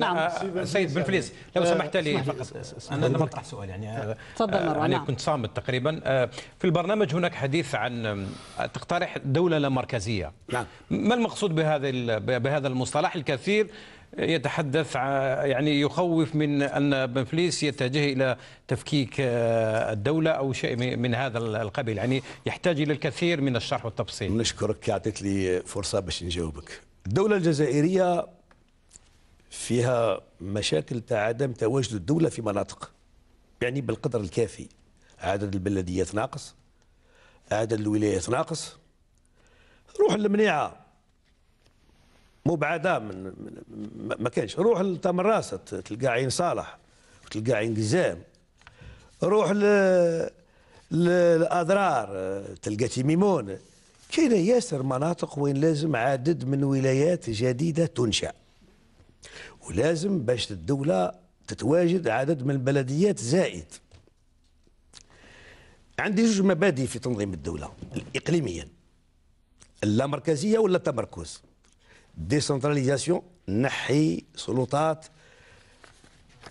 نعم آه، آه، سيد بن فليس لو آه، سمحت لي فقط انا لم اطرح سؤال يعني تفضل مروان نعم. انا كنت صامت تقريبا في البرنامج هناك حديث عن تقترح دوله لا مركزيه نعم. ما المقصود بهذا بهذا المصطلح الكثير يتحدث يعني يخوف من ان بن فليس يتجه الى تفكيك الدوله او شيء من هذا القبيل يعني يحتاج الى الكثير من الشرح والتفصيل نشكرك اعطيت لي فرصه باش نجاوبك الدوله الجزائريه فيها مشاكل تاع عدم تواجد الدولة في مناطق يعني بالقدر الكافي عدد البلديات ناقص عدد الولايات ناقص روح للمنيعة مبعدة من, من ما كانش روح لتمراسة تلقى عين صالح وتلقى عين قزام روح ل للأضرار تلقى تيميمون كاينه ياسر مناطق وين لازم عدد من ولايات جديدة تنشأ ولازم باش الدولة تتواجد عدد من البلديات زائد عندي جوج مبادئ في تنظيم الدولة إقليميا اللامركزية ولا التمركز ديسنتراليزاسيون نحي سلطات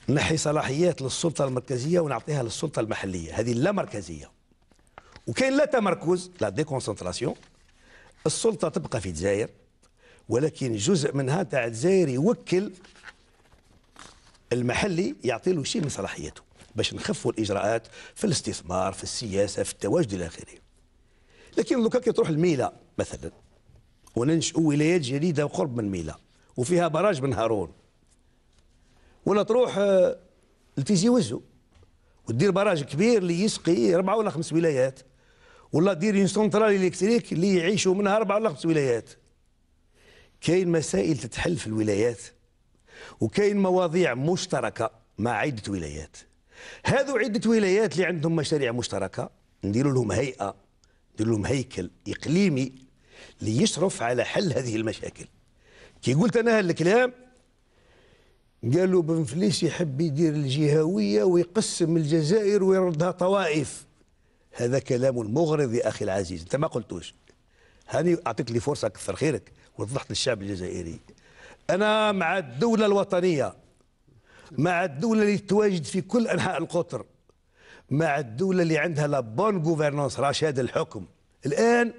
نحي صلاحيات للسلطة المركزية ونعطيها للسلطة المحلية هذه اللامركزية وكاين لا تمركز لا ديكونسنتراسيون السلطة تبقى في الجزائر ولكن جزء منها تاع الجزائر يوكل المحلي يعطي له شيء من صلاحيته باش نخفوا الاجراءات في الاستثمار في السياسه في التواجد الى اخره لكن دوكا كي تروح لميلا مثلا وننشئوا ولايات جديده قرب من ميلا وفيها براج من هارون ولا تروح آه، لتيزي وزو وتدير براج كبير اللي يسقي اربعه ولا خمس ولايات ولا دير اون سونترال الكتريك اللي يعيشوا منها اربعه ولا خمس ولايات كاين مسائل تتحل في الولايات وكاين مواضيع مشتركه مع عده ولايات هذو عده ولايات اللي عندهم مشاريع مشتركه نديروا لهم هيئه ندير لهم هيكل اقليمي ليشرف على حل هذه المشاكل كي قلت انا هالكلام قالوا بن فليس يحب يدير الجهويه ويقسم الجزائر ويردها طوائف هذا كلام مغرض يا اخي العزيز انت ما قلتوش هاني اعطيت لي فرصه كثر خيرك وضحت للشعب الجزائري انا مع الدوله الوطنيه مع الدوله اللي تواجد في كل انحاء القطر مع الدوله اللي عندها لا بون غوفرنونس رشاد الحكم الان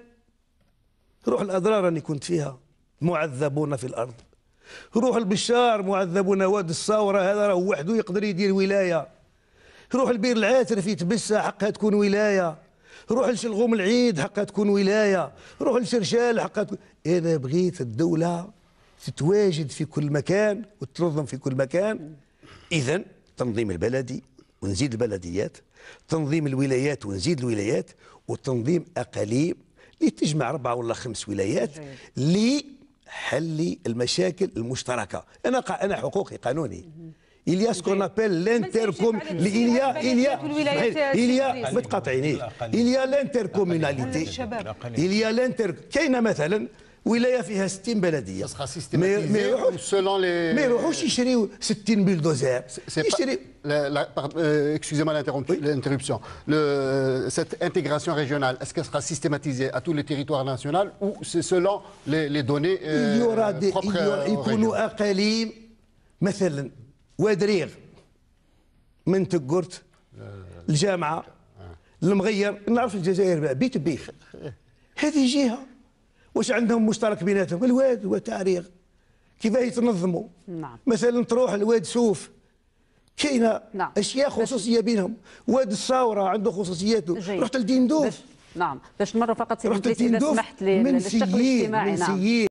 روح الاضرار اللي كنت فيها معذبون في الارض روح البشار معذبون واد الصاوره هذا راه وحده يقدر يدير ولايه روح البير العاتر في تبسه حقها تكون ولايه روح لشلغوم العيد حقا تكون ولايه روح لشرشال حقا تكون انا بغيت الدوله تتواجد في كل مكان وتنظم في كل مكان اذا تنظيم البلدي ونزيد البلديات تنظيم الولايات ونزيد الولايات وتنظيم اقاليم اللي تجمع اربعه ولا خمس ولايات لحل المشاكل المشتركه انا انا حقوقي قانوني il y a ce qu'on appelle l'intercommunalité. Il y a, il y a, il y a, il y a l'intercommunalité. Il y a l'inter. كاينه 60 selon les mais le يشريو 60 بلدوزير يشريو Excusez-moi l'interruption. Cette intégration régionale, est-ce qu'elle sera systématisée à tous les territoires nationaux ou c'est selon les, données il y aura euh, des, il y aura, euh, des... ودريغ من تقرت الجامعه المغير نعرف الجزائر بيت بيخ هذه جهه واش عندهم مشترك بيناتهم الواد وتاريخ كيفاه يتنظموا نعم. مثلا تروح لواد سوف كاينه نعم. اشياء خصوصيه بينهم واد الصاوره عنده خصوصياته جيد. رحت دوف نعم باش نمر فقط سيدي رحت لديندوف سمحت لي من سيين من نعم.